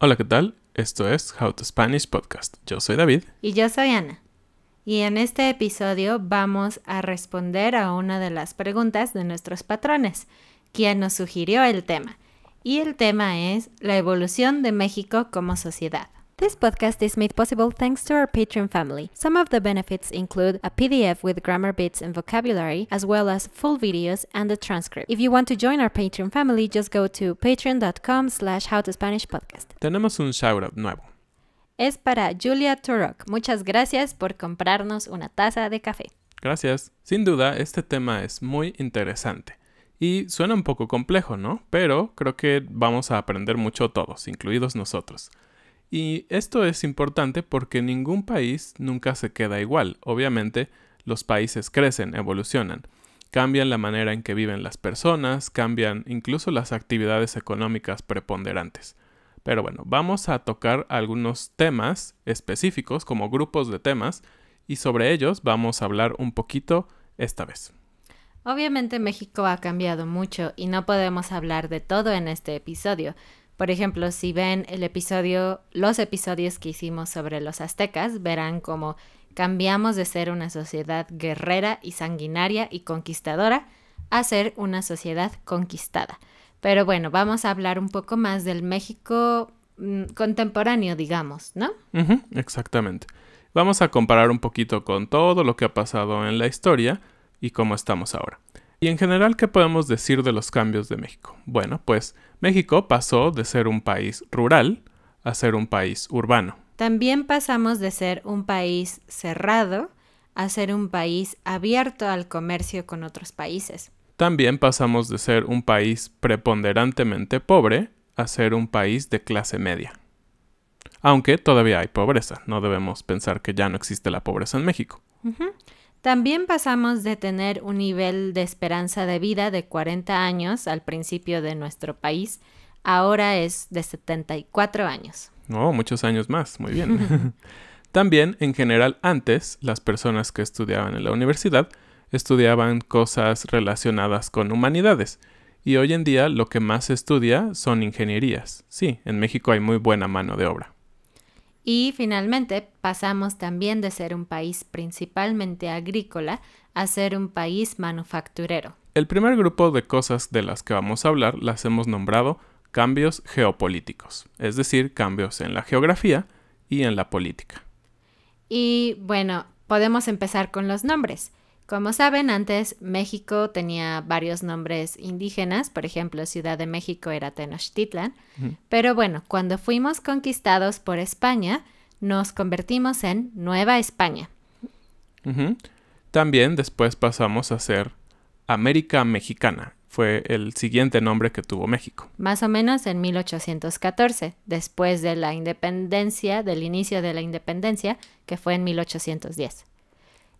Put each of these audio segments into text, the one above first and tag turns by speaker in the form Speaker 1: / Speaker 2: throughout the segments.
Speaker 1: Hola, ¿qué tal? Esto es How to Spanish Podcast. Yo soy David.
Speaker 2: Y yo soy Ana. Y en este episodio vamos a responder a una de las preguntas de nuestros patrones, quien nos sugirió el tema. Y el tema es la evolución de México como sociedad. This podcast is made possible thanks to our Patreon family. Some of the benefits include a PDF with grammar bits and vocabulary, as well as full videos and a transcript. If you want to join our Patreon family, just go to patreon.com slash howtospanishpodcast.
Speaker 1: Tenemos un shoutout nuevo.
Speaker 2: Es para Julia Turok. Muchas gracias por comprarnos una taza de café.
Speaker 1: Gracias. Sin duda, este tema es muy interesante. Y suena un poco complejo, ¿no? Pero creo que vamos a aprender mucho todos, incluidos nosotros. Y esto es importante porque ningún país nunca se queda igual. Obviamente, los países crecen, evolucionan, cambian la manera en que viven las personas, cambian incluso las actividades económicas preponderantes. Pero bueno, vamos a tocar algunos temas específicos como grupos de temas y sobre ellos vamos a hablar un poquito esta vez.
Speaker 2: Obviamente México ha cambiado mucho y no podemos hablar de todo en este episodio, por ejemplo, si ven el episodio, los episodios que hicimos sobre los aztecas, verán cómo cambiamos de ser una sociedad guerrera y sanguinaria y conquistadora a ser una sociedad conquistada. Pero bueno, vamos a hablar un poco más del México mm, contemporáneo, digamos, ¿no?
Speaker 1: exactamente. Vamos a comparar un poquito con todo lo que ha pasado en la historia y cómo estamos ahora. Y en general, ¿qué podemos decir de los cambios de México? Bueno, pues México pasó de ser un país rural a ser un país urbano.
Speaker 2: También pasamos de ser un país cerrado a ser un país abierto al comercio con otros países.
Speaker 1: También pasamos de ser un país preponderantemente pobre a ser un país de clase media. Aunque todavía hay pobreza, no debemos pensar que ya no existe la pobreza en México.
Speaker 2: También pasamos de tener un nivel de esperanza de vida de 40 años al principio de nuestro país, ahora es de 74 años.
Speaker 1: Oh, muchos años más, muy bien. También, en general, antes las personas que estudiaban en la universidad estudiaban cosas relacionadas con humanidades, y hoy en día lo que más se estudia son ingenierías. Sí, en México hay muy buena mano de obra.
Speaker 2: Y finalmente pasamos también de ser un país principalmente agrícola a ser un país manufacturero.
Speaker 1: El primer grupo de cosas de las que vamos a hablar las hemos nombrado cambios geopolíticos, es decir, cambios en la geografía y en la política.
Speaker 2: Y bueno, podemos empezar con los nombres. Como saben, antes México tenía varios nombres indígenas, por ejemplo, Ciudad de México era Tenochtitlan, pero bueno, cuando fuimos conquistados por España, nos convertimos en Nueva España.
Speaker 1: También después pasamos a ser América Mexicana, fue el siguiente nombre que tuvo México.
Speaker 2: Más o menos en 1814, después de la independencia, del inicio de la independencia, que fue en 1810.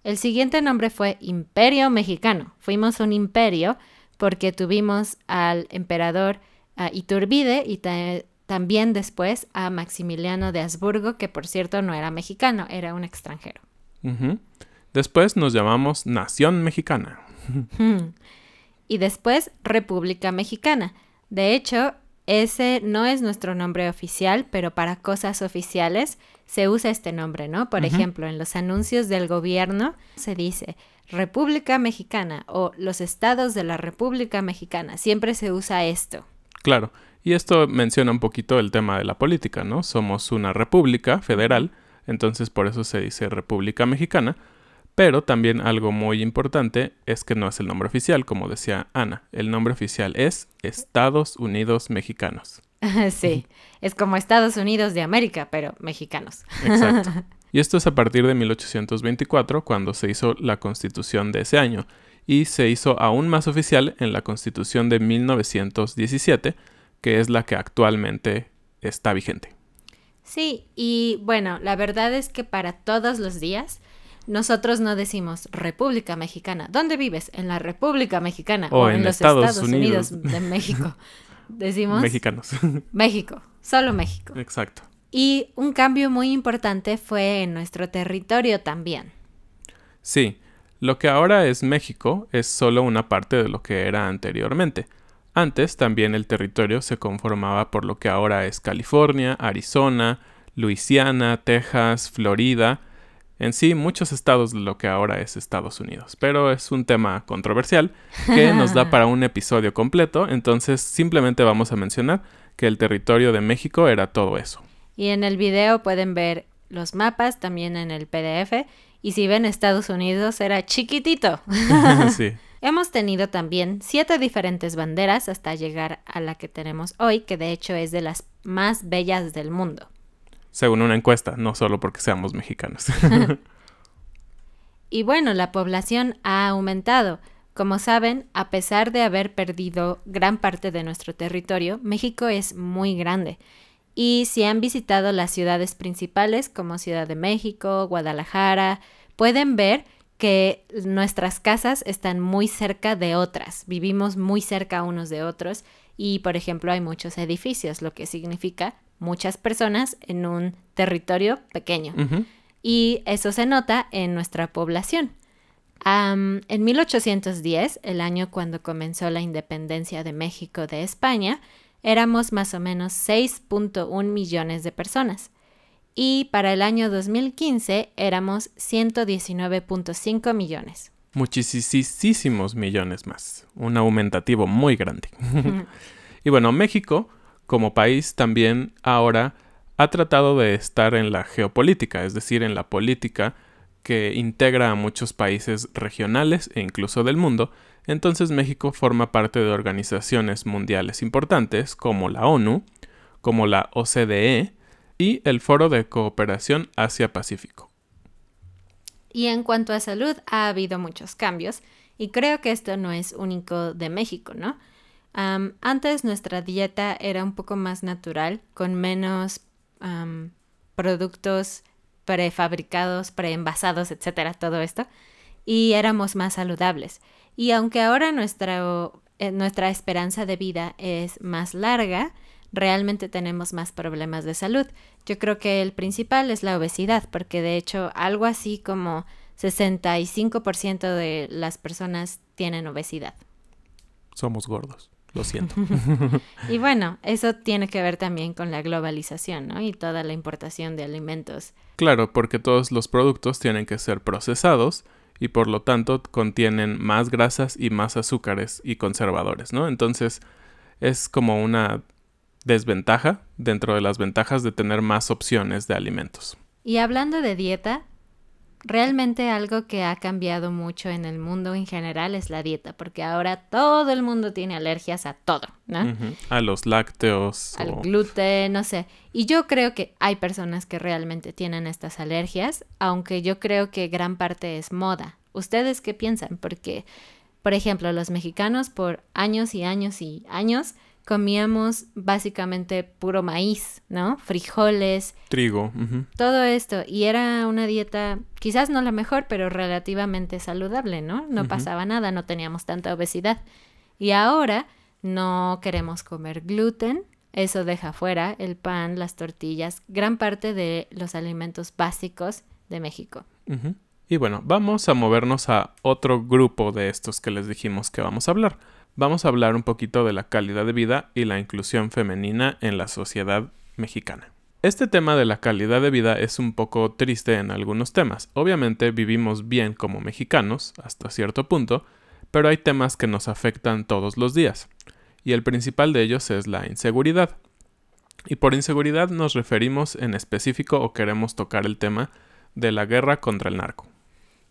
Speaker 2: El siguiente nombre fue Imperio Mexicano. Fuimos un imperio porque tuvimos al emperador ah, Iturbide y también después a Maximiliano de Habsburgo, que por cierto no era mexicano, era un extranjero.
Speaker 1: Después nos llamamos Nación Mexicana.
Speaker 2: Hmm. y después República Mexicana. De hecho, ese no es nuestro nombre oficial, pero para cosas oficiales se usa este nombre, ¿no? Por ejemplo, en los anuncios del gobierno se dice República Mexicana o los estados de la República Mexicana. Siempre se usa esto.
Speaker 1: Claro, y esto menciona un poquito el tema de la política, ¿no? Somos una república federal, entonces por eso se dice República Mexicana, pero también algo muy importante es que no es el nombre oficial, como decía Ana. El nombre oficial es Estados Unidos Mexicanos.
Speaker 2: sí, es como Estados Unidos de América, pero mexicanos. Exacto.
Speaker 1: Y esto es a partir de 1824, cuando se hizo la constitución de ese año, y se hizo aún más oficial en la constitución de 1917, que es la que actualmente está vigente.
Speaker 2: Sí, y bueno, la verdad es que para todos los días nosotros no decimos República Mexicana. ¿Dónde vives? En la República Mexicana o, en, los Estados, Unidos. Unidos. de México. Decimos mexicanos. México, solo México. Exacto. Y un cambio muy importante fue en nuestro territorio también.
Speaker 1: Sí, lo que ahora es México es solo una parte de lo que era anteriormente. Antes también el territorio se conformaba por lo que ahora es California, Arizona, Luisiana, Texas, Florida, en sí muchos estados de lo que ahora es Estados Unidos. Pero es un tema controversial que nos da para un episodio completo, entonces simplemente vamos a mencionar que el territorio de México era todo eso.
Speaker 2: Y en el video pueden ver los mapas también en el PDF. Y si ven Estados Unidos, era chiquitito. Hemos tenido también siete diferentes banderas hasta llegar a la que tenemos hoy, que de hecho es de las más bellas del mundo
Speaker 1: según una encuesta, no solo porque seamos mexicanos.
Speaker 2: y bueno, la población ha aumentado. Como saben, a pesar de haber perdido gran parte de nuestro territorio, México es muy grande. Y si han visitado las ciudades principales como Ciudad de México, Guadalajara, pueden ver que nuestras casas están muy cerca de otras, vivimos muy cerca unos de otros y, por ejemplo, hay muchos edificios, lo que significa muchas personas en un territorio pequeño. Y eso se nota en nuestra población. en 1810, el año cuando comenzó la independencia de México de España, éramos más o menos 6.1 millones de personas. Y para el año 2015 éramos 119.5 millones.
Speaker 1: Muchísimos millones más. Un aumentativo muy grande. y bueno, México como país también ahora ha tratado de estar en la geopolítica, es decir, en la política que integra a muchos países regionales e incluso del mundo, entonces México forma parte de organizaciones mundiales importantes como la ONU, como la OCDE y el Foro de Cooperación Asia-Pacífico.
Speaker 2: Y en cuanto a salud, ha habido muchos cambios y creo que esto no es único de México, ¿no? antes nuestra dieta era un poco más natural, con menos productos prefabricados, preenvasados, etcétera, todo esto, y éramos más saludables. Y aunque ahora nuestra, eh, nuestra esperanza de vida es más larga, realmente tenemos más problemas de salud. Yo creo que el principal es la obesidad, porque de hecho algo así como 65% de las personas tienen obesidad.
Speaker 1: Somos gordos. Lo siento.
Speaker 2: y bueno, eso tiene que ver también con la globalización, ¿no? Y toda la importación de alimentos.
Speaker 1: Claro, porque todos los productos tienen que ser procesados y por lo tanto contienen más grasas y más azúcares y conservadores, ¿no? Entonces es como una desventaja dentro de las ventajas de tener más opciones de alimentos.
Speaker 2: Y hablando de dieta, Realmente algo que ha cambiado mucho en el mundo en general es la dieta, porque ahora todo el mundo tiene alergias a todo, ¿no?
Speaker 1: A los lácteos. Al
Speaker 2: gluten, no sé. Y yo creo que hay personas que realmente tienen estas alergias, aunque yo creo que gran parte es moda. ¿Ustedes qué piensan? Porque, por ejemplo, los mexicanos por años y años y años comíamos básicamente puro maíz, ¿no? Frijoles. Trigo. Todo esto. Y era una dieta, quizás no la mejor, pero relativamente saludable, ¿no? No pasaba nada, no teníamos tanta obesidad. Y ahora no queremos comer gluten. Eso deja fuera el pan, las tortillas, gran parte de los alimentos básicos de México.
Speaker 1: Y bueno, vamos a movernos a otro grupo de estos que les dijimos que vamos a hablar vamos a hablar un poquito de la calidad de vida y la inclusión femenina en la sociedad mexicana. Este tema de la calidad de vida es un poco triste en algunos temas. Obviamente vivimos bien como mexicanos, hasta cierto punto, pero hay temas que nos afectan todos los días. Y el principal de ellos es la inseguridad. Y por inseguridad nos referimos en específico o queremos tocar el tema de la guerra contra el narco.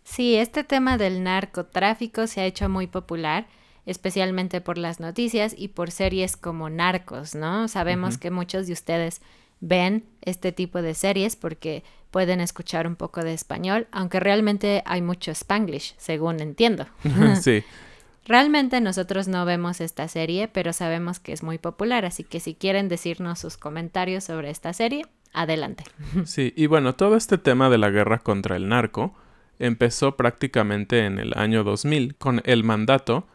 Speaker 2: Sí, este tema del narcotráfico se ha hecho muy popular especialmente por las noticias y por series como Narcos, ¿no? Sabemos que muchos de ustedes ven este tipo de series porque pueden escuchar un poco de español, aunque realmente hay mucho spanglish, según entiendo. sí. Realmente nosotros no vemos esta serie, pero sabemos que es muy popular, así que si quieren decirnos sus comentarios sobre esta serie, adelante.
Speaker 1: Sí, y bueno, todo este tema de la guerra contra el narco empezó prácticamente en el año 2000 con el mandato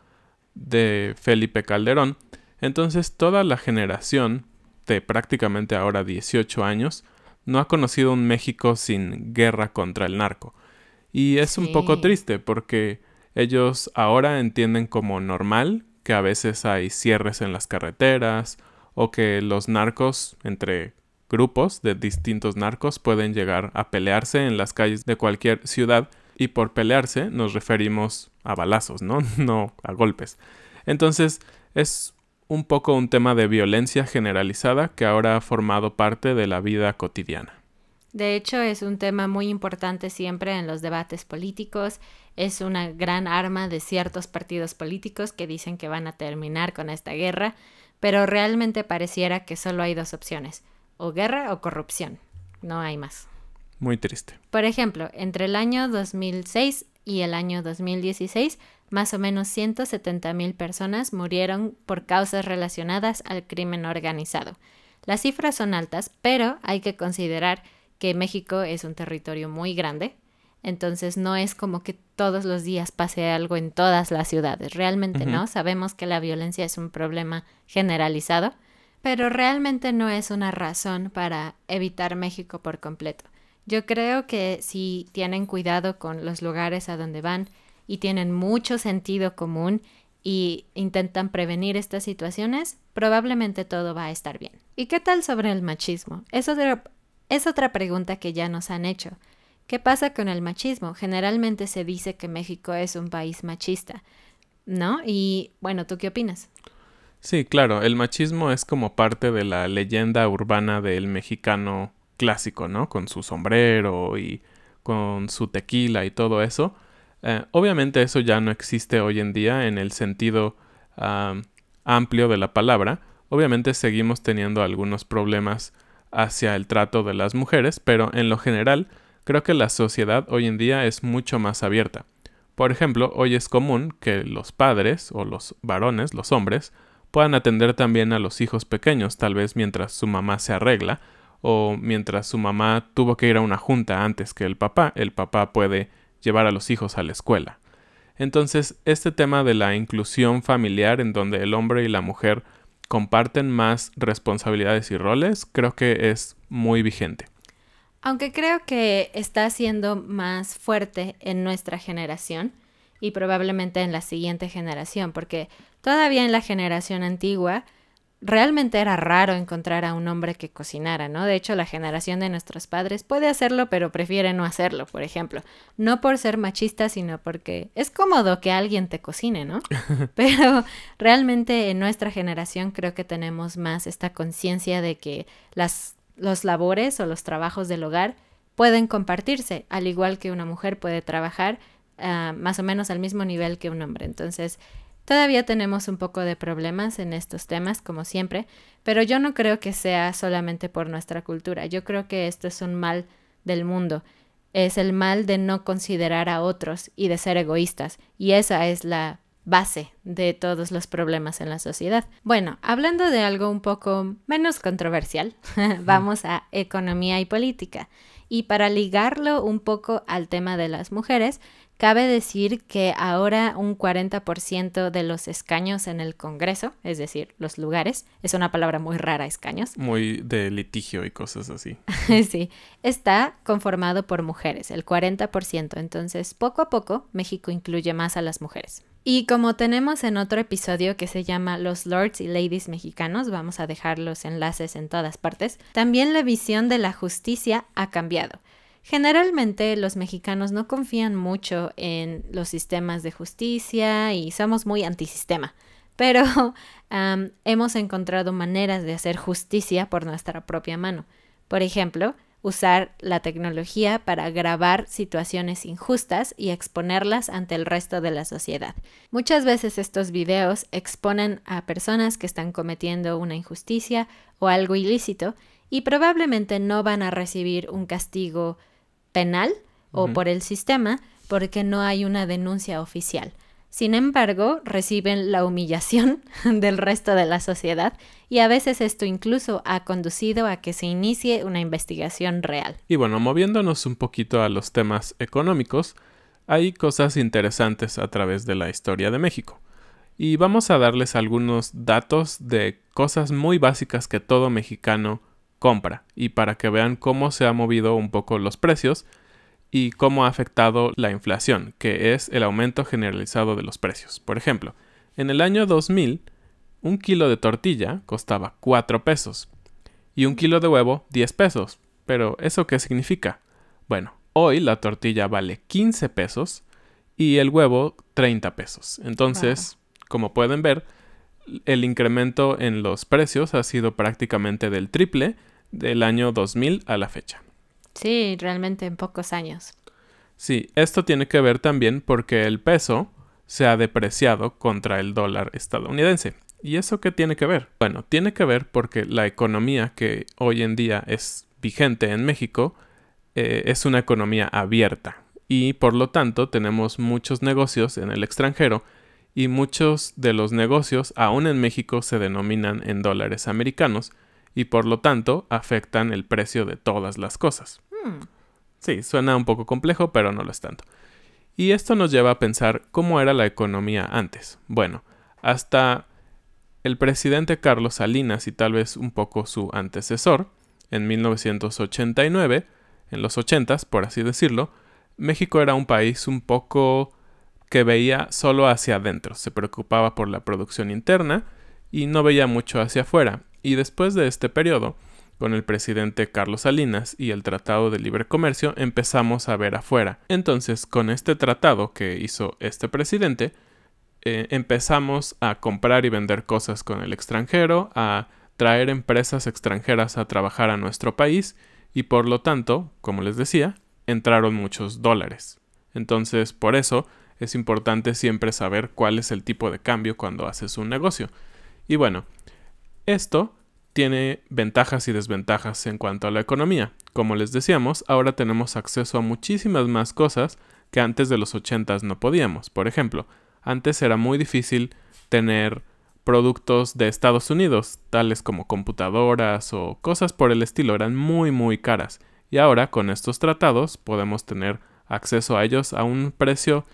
Speaker 1: de Felipe Calderón, entonces toda la generación de prácticamente ahora 18 años no ha conocido un México sin guerra contra el narco. Y es un poco triste porque ellos ahora entienden como normal que a veces hay cierres en las carreteras o que los narcos entre grupos de distintos narcos pueden llegar a pelearse en las calles de cualquier ciudad y por pelearse nos referimos a balazos, ¿no? No a golpes. Entonces es un poco un tema de violencia generalizada que ahora ha formado parte de la vida cotidiana.
Speaker 2: De hecho, es un tema muy importante siempre en los debates políticos. Es una gran arma de ciertos partidos políticos que dicen que van a terminar con esta guerra, pero realmente pareciera que solo hay dos opciones, o guerra o corrupción. No hay más. Muy triste. Por ejemplo, entre el año 2006 y el año 2016, más o menos 170.000 personas murieron por causas relacionadas al crimen organizado. Las cifras son altas, pero hay que considerar que México es un territorio muy grande, entonces no es como que todos los días pase algo en todas las ciudades, realmente no, sabemos que la violencia es un problema generalizado, pero realmente no es una razón para evitar México por completo. Yo creo que si tienen cuidado con los lugares a donde van y tienen mucho sentido común y intentan prevenir estas situaciones, probablemente todo va a estar bien. ¿Y qué tal sobre el machismo? Es otra, es otra pregunta que ya nos han hecho. ¿Qué pasa con el machismo? Generalmente se dice que México es un país machista, ¿no? Y bueno, ¿tú qué opinas?
Speaker 1: Sí, claro, el machismo es como parte de la leyenda urbana del mexicano clásico, ¿no? Con su sombrero y con su tequila y todo eso. Eh, obviamente eso ya no existe hoy en día en el sentido amplio de la palabra. Obviamente seguimos teniendo algunos problemas hacia el trato de las mujeres, pero en lo general creo que la sociedad hoy en día es mucho más abierta. Por ejemplo, hoy es común que los padres o los varones, los hombres, puedan atender también a los hijos pequeños, tal vez mientras su mamá se arregla, o mientras su mamá tuvo que ir a una junta antes que el papá, el papá puede llevar a los hijos a la escuela. Entonces, este tema de la inclusión familiar en donde el hombre y la mujer comparten más responsabilidades y roles, creo que es muy vigente.
Speaker 2: Aunque creo que está siendo más fuerte en nuestra generación y probablemente en la siguiente generación, porque todavía en la generación antigua, realmente era raro encontrar a un hombre que cocinara, ¿no? De hecho, la generación de nuestros padres puede hacerlo, pero prefiere no hacerlo, por ejemplo. No por ser machista, sino porque es cómodo que alguien te cocine, ¿no? Pero realmente en nuestra generación creo que tenemos más esta conciencia de que las, los labores o los trabajos del hogar pueden compartirse, al igual que una mujer puede trabajar ah, más o menos al mismo nivel que un hombre. Entonces, Todavía tenemos un poco de problemas en estos temas, como siempre, pero yo no creo que sea solamente por nuestra cultura. Yo creo que esto es un mal del mundo. Es el mal de no considerar a otros y de ser egoístas. Y esa es la base de todos los problemas en la sociedad. Bueno, hablando de algo un poco menos controversial, vamos a economía y política. Y para ligarlo un poco al tema de las mujeres, Cabe decir que ahora un 40% de los escaños en el Congreso, es decir, los lugares, es una palabra muy rara, escaños.
Speaker 1: Muy de litigio y cosas así.
Speaker 2: sí, está conformado por mujeres, el 40%. Entonces, poco a poco, México incluye más a las mujeres. Y como tenemos en otro episodio que se llama Los Lords y Ladies Mexicanos, vamos a dejar los enlaces en todas partes, también la visión de la justicia ha cambiado. Generalmente los mexicanos no confían mucho en los sistemas de justicia y somos muy antisistema, pero hemos encontrado maneras de hacer justicia por nuestra propia mano. Por ejemplo, usar la tecnología para grabar situaciones injustas y exponerlas ante el resto de la sociedad. Muchas veces estos videos exponen a personas que están cometiendo una injusticia o algo ilícito y probablemente no van a recibir un castigo penal o por el sistema porque no hay una denuncia oficial. Sin embargo, reciben la humillación del resto de la sociedad y a veces esto incluso ha conducido a que se inicie una investigación real.
Speaker 1: Y bueno, moviéndonos un poquito a los temas económicos, hay cosas interesantes a través de la historia de México. Y vamos a darles algunos datos de cosas muy básicas que todo mexicano compra y para que vean cómo se ha movido un poco los precios y cómo ha afectado la inflación, que es el aumento generalizado de los precios. Por ejemplo, en el año 2000, un kilo de tortilla costaba 4 pesos y un kilo de huevo 10 pesos. Pero ¿eso qué significa? Bueno, hoy la tortilla vale 15 pesos y el huevo 30 pesos. Entonces, como pueden ver, el incremento en los precios ha sido prácticamente del triple del año 2000 a la fecha.
Speaker 2: Sí, realmente en pocos años.
Speaker 1: Sí, esto tiene que ver también porque el peso se ha depreciado contra el dólar estadounidense. ¿Y eso qué tiene que ver? Bueno, tiene que ver porque la economía que hoy en día es vigente en México eh, es una economía abierta y por lo tanto tenemos muchos negocios en el extranjero y muchos de los negocios aún en México se denominan en dólares americanos y por lo tanto afectan el precio de todas las cosas. Hmm. Sí, suena un poco complejo, pero no lo es tanto. Y esto nos lleva a pensar cómo era la economía antes. Bueno, hasta el presidente Carlos Salinas y tal vez un poco su antecesor, en 1989, en los 80s, por así decirlo, México era un país un poco que veía solo hacia adentro, se preocupaba por la producción interna y no veía mucho hacia afuera y después de este periodo, con el presidente Carlos Salinas y el Tratado de Libre Comercio empezamos a ver afuera. Entonces, con este tratado que hizo este presidente, eh, empezamos a comprar y vender cosas con el extranjero, a traer empresas extranjeras a trabajar a nuestro país y por lo tanto, como les decía, entraron muchos dólares. Entonces, por eso es importante siempre saber cuál es el tipo de cambio cuando haces un negocio. Y bueno, esto tiene ventajas y desventajas en cuanto a la economía. Como les decíamos, ahora tenemos acceso a muchísimas más cosas que antes de los 80 no podíamos. Por ejemplo, antes era muy difícil tener productos de Estados Unidos, tales como computadoras o cosas por el estilo, eran muy muy caras. Y ahora con estos tratados podemos tener acceso a ellos a un precio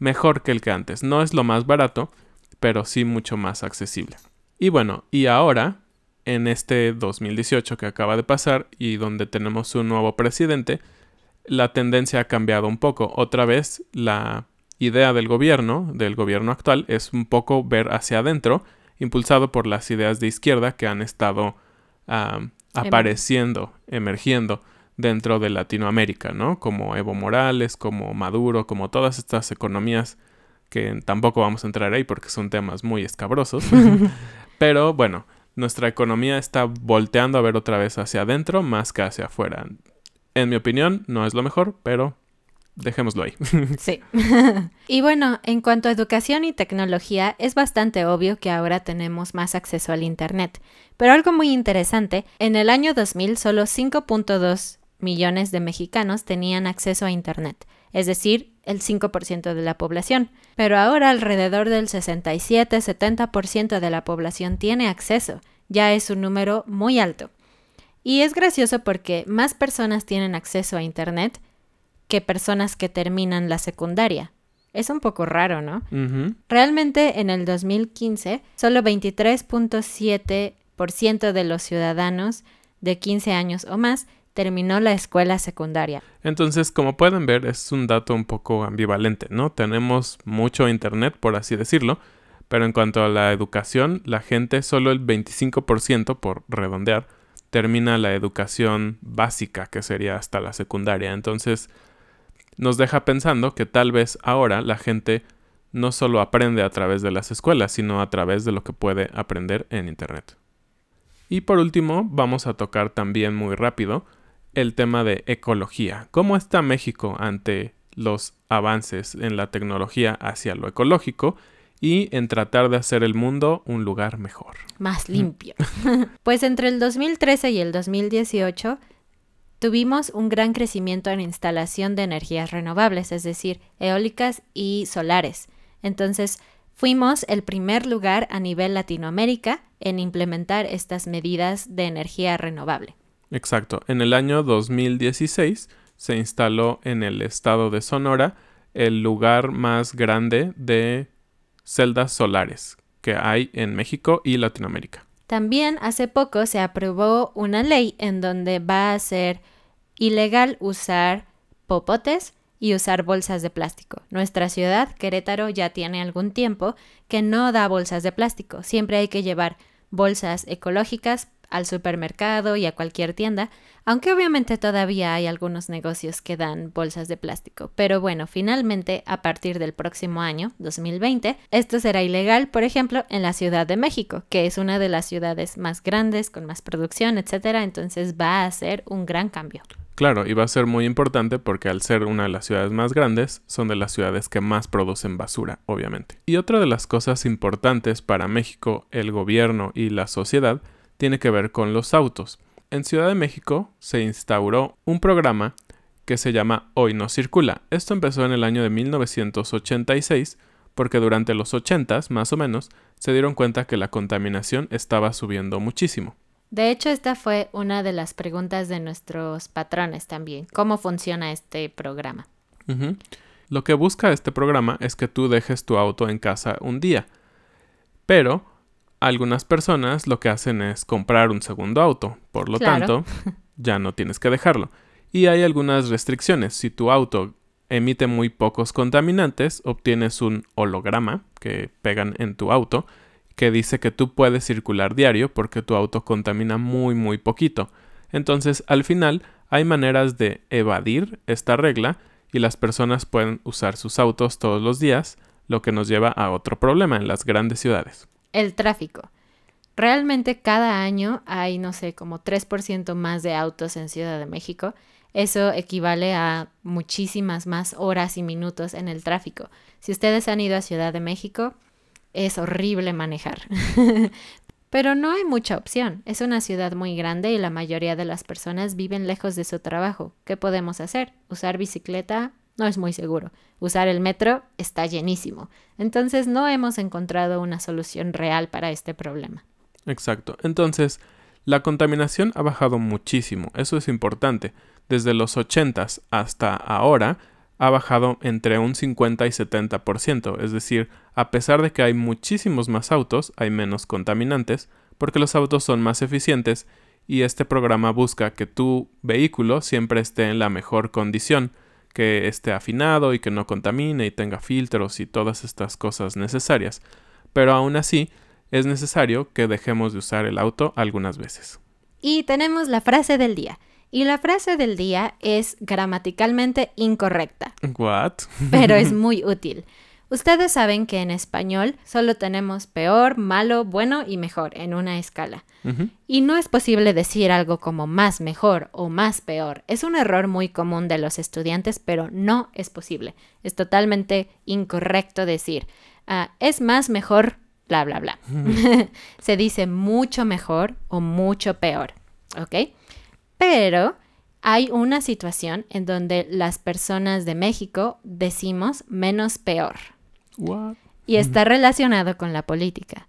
Speaker 1: mejor que el que antes. No es lo más barato, pero sí mucho más accesible. Y bueno, y ahora, en este 2018 que acaba de pasar y donde tenemos un nuevo presidente, la tendencia ha cambiado un poco. Otra vez, la idea del gobierno, del gobierno actual, es un poco ver hacia adentro, impulsado por las ideas de izquierda que han estado apareciendo, emergiendo dentro de Latinoamérica, ¿no? Como Evo Morales, como Maduro, como todas estas economías que tampoco vamos a entrar ahí porque son temas muy escabrosos. Pero bueno, nuestra economía está volteando a ver otra vez hacia adentro más que hacia afuera. En mi opinión, no es lo mejor, pero dejémoslo ahí.
Speaker 2: Sí. y bueno, en cuanto a educación y tecnología, es bastante obvio que ahora tenemos más acceso al Internet. Pero algo muy interesante, en el año 2000 solo 5.2 millones de mexicanos tenían acceso a Internet, es decir, el 5% de la población, pero ahora alrededor del 67-70% de la población tiene acceso, ya es un número muy alto. Y es gracioso porque más personas tienen acceso a Internet que personas que terminan la secundaria. Es un poco raro, ¿no? Realmente en el 2015, solo 23.7% de los ciudadanos de 15 años o más terminó la escuela secundaria.
Speaker 1: Entonces, como pueden ver, es un dato un poco ambivalente, ¿no? Tenemos mucho Internet, por así decirlo, pero en cuanto a la educación, la gente, solo el 25%, por redondear, termina la educación básica, que sería hasta la secundaria. Entonces, nos deja pensando que tal vez ahora la gente no solo aprende a través de las escuelas, sino a través de lo que puede aprender en Internet. Y por último, vamos a tocar también muy rápido el tema de ecología. ¿Cómo está México ante los avances en la tecnología hacia lo ecológico? y en tratar de hacer el mundo un lugar
Speaker 2: mejor. Más limpio. pues entre el 2013 y el 2018 tuvimos un gran crecimiento en instalación de energías renovables, es decir, eólicas y solares. Entonces, fuimos el primer lugar a nivel Latinoamérica en implementar estas medidas de energía renovable.
Speaker 1: Exacto. En el año 2016 se instaló en el estado de Sonora el lugar más grande de celdas solares que hay en México
Speaker 2: y Latinoamérica. También hace poco se aprobó una ley en donde va a ser ilegal usar popotes y usar bolsas de plástico. Nuestra ciudad, Querétaro, ya tiene algún tiempo que no da bolsas de plástico. Siempre hay que llevar bolsas ecológicas, al supermercado y a cualquier tienda, aunque obviamente todavía hay algunos negocios que dan bolsas de plástico. Pero bueno, finalmente, a partir del próximo año, 2020, esto será ilegal, por ejemplo, en la Ciudad de México, que es una de las ciudades más grandes, con más producción, etcétera, entonces va a ser un gran cambio.
Speaker 1: Claro, y va a ser muy importante porque al ser una de las ciudades más grandes, son de las ciudades que más producen basura, obviamente. Y otra de las cosas importantes para México, el gobierno y la sociedad tiene que ver con los autos. En Ciudad de México se instauró un programa que se llama Hoy no circula. Esto empezó en el año de 1986 porque durante los 80s, más o menos, se dieron cuenta que la contaminación estaba subiendo muchísimo.
Speaker 2: De hecho, esta fue una de las preguntas de nuestros patrones también. ¿Cómo funciona este programa?
Speaker 1: Lo que busca este programa es que tú dejes tu auto en casa un día. Pero algunas personas lo que hacen es comprar un segundo auto, por lo tanto, ya no tienes que dejarlo. Y hay algunas restricciones. Si tu auto emite muy pocos contaminantes, obtienes un holograma que pegan en tu auto que dice que tú puedes circular diario porque tu auto contamina muy muy poquito. Entonces, al final, hay maneras de evadir esta regla y las personas pueden usar sus autos todos los días, lo que nos lleva a otro problema en las grandes ciudades
Speaker 2: el tráfico. Realmente cada año hay, no sé, como 3% más de autos en Ciudad de México. Eso equivale a muchísimas más horas y minutos en el tráfico. Si ustedes han ido a Ciudad de México, es horrible manejar. Pero no hay mucha opción. Es una ciudad muy grande y la mayoría de las personas viven lejos de su trabajo. ¿Qué podemos hacer? Usar bicicleta no es muy seguro. Usar el metro está llenísimo. Entonces no hemos encontrado una solución real para este problema.
Speaker 1: Exacto. Entonces, la contaminación ha bajado muchísimo. Eso es importante. Desde los 80 hasta ahora ha bajado entre un 50 y 70%. Es decir, a pesar de que hay muchísimos más autos, hay menos contaminantes, porque los autos son más eficientes y este programa busca que tu vehículo siempre esté en la mejor condición que esté afinado y que no contamine y tenga filtros y todas estas cosas necesarias. Pero aún así, es necesario que dejemos de usar el auto algunas veces.
Speaker 2: Y tenemos la frase del día. Y la frase del día es gramaticalmente incorrecta. What? pero es muy útil. Ustedes saben que en español solo tenemos peor, malo, bueno y mejor en una escala. Y no es posible decir algo como más mejor o más peor. Es un error muy común de los estudiantes, pero no es posible. Es totalmente incorrecto decir ah, es más mejor, bla, bla, bla. Se dice mucho mejor o mucho peor. ¿Ok? Pero hay una situación en donde las personas de México decimos menos peor. Y está relacionado con la política.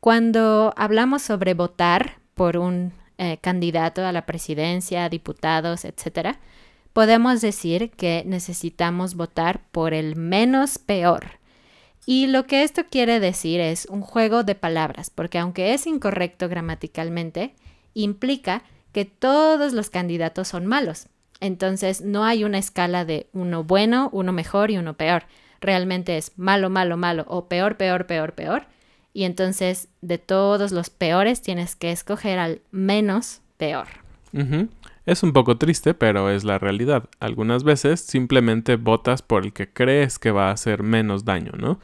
Speaker 2: Cuando hablamos sobre votar por un eh, candidato a la presidencia, diputados, etcétera, podemos decir que necesitamos votar por el menos peor. Y lo que esto quiere decir es un juego de palabras, porque aunque es incorrecto gramaticalmente, implica que todos los candidatos son malos. Entonces no hay una escala de uno bueno, uno mejor y uno peor, realmente es malo, malo, malo o peor, peor, peor, peor. Y entonces de todos los peores tienes que escoger al menos peor.
Speaker 1: Es un poco triste, pero es la realidad. Algunas veces simplemente votas por el que crees que va a hacer menos daño, ¿no?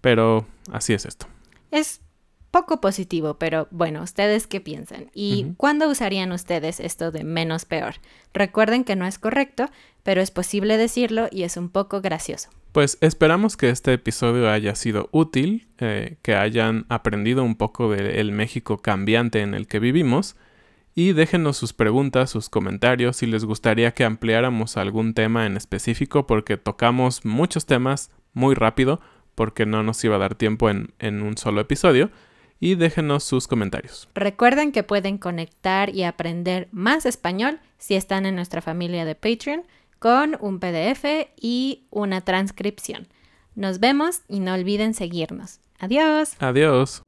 Speaker 1: Pero así es esto.
Speaker 2: Es poco positivo, pero bueno, ¿ustedes qué piensan? ¿Y cuándo usarían ustedes esto de menos peor? Recuerden que no es correcto, pero es posible decirlo y es un poco gracioso.
Speaker 1: Pues esperamos que este episodio haya sido útil, eh, que hayan aprendido un poco del México cambiante en el que vivimos y déjenos sus preguntas, sus comentarios, si les gustaría que ampliáramos algún tema en específico porque tocamos muchos temas muy rápido porque no nos iba a dar tiempo en, en un solo episodio y déjenos sus comentarios.
Speaker 2: Recuerden que pueden conectar y aprender más español si están en nuestra familia de Patreon con un PDF y una transcripción. Nos vemos y no olviden seguirnos. Adiós.
Speaker 1: Adiós.